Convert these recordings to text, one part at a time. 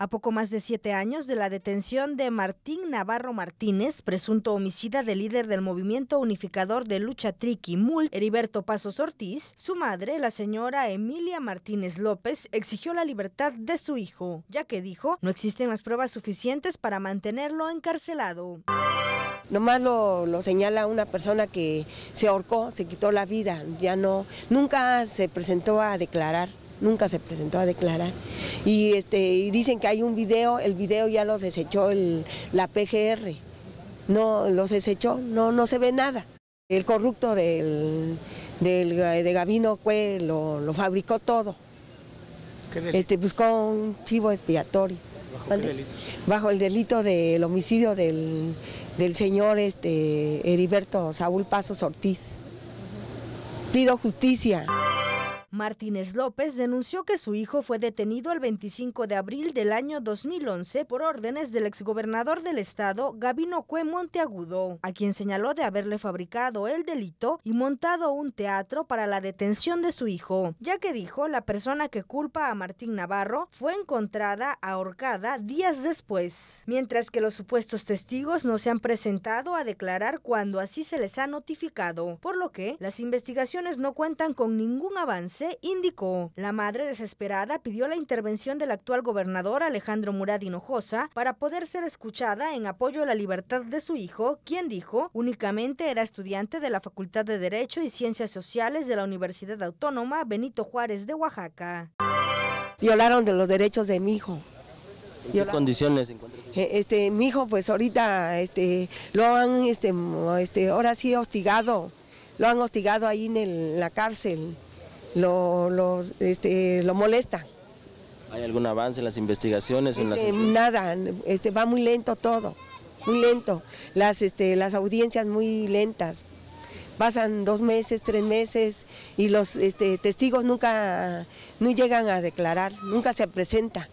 A poco más de siete años de la detención de Martín Navarro Martínez, presunto homicida del líder del movimiento unificador de lucha Triqui Mul, Heriberto Pasos Ortiz, su madre, la señora Emilia Martínez López, exigió la libertad de su hijo, ya que dijo no existen las pruebas suficientes para mantenerlo encarcelado. Nomás lo, lo, señala una persona que se ahorcó, se quitó la vida, ya no, nunca se presentó a declarar nunca se presentó a declarar. Y, este, dicen que hay un video, el video ya lo desechó el, la PGR, no los desechó, no, no se ve nada. El corrupto del, de Gavino Cue lo, fabricó todo. Este, buscó un chivo expiatorio. ¿Bajo, qué Bajo el delito del homicidio del, del señor este, Heriberto Saúl Pasos Ortiz. Pido justicia. Martínez López denunció que su hijo fue detenido el 25 de abril del año 2011 por órdenes del exgobernador del estado, Gabino Cue Monteagudo, a quien señaló de haberle fabricado el delito y montado un teatro para la detención de su hijo, ya que dijo la persona que culpa a Martín Navarro fue encontrada ahorcada días después, mientras que los supuestos testigos no se han presentado a declarar cuando así se les ha notificado, por lo que las investigaciones no cuentan con ningún avance se indicó. La madre desesperada pidió la intervención del actual gobernador Alejandro Murad Hinojosa para poder ser escuchada en apoyo a la libertad de su hijo, quien dijo únicamente era estudiante de la Facultad de Derecho y Ciencias Sociales de la Universidad Autónoma Benito Juárez de Oaxaca. Violaron de los derechos de mi hijo. ¿En qué condiciones eh, Este, mi hijo pues ahorita este, lo han, este, este, ahora sí hostigado, lo han hostigado ahí en la cárcel lo, lo, este, lo ¿Hay algún avance en las investigaciones? En este, Nada, este, va muy lento todo, muy lento. Las, este, las audiencias muy lentas. Pasan dos meses, tres meses y los este, testigos nunca no llegan a declarar, nunca se presenta.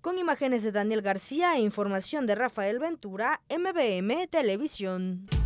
Con imágenes de Daniel García e información de Rafael Ventura, MBM Televisión.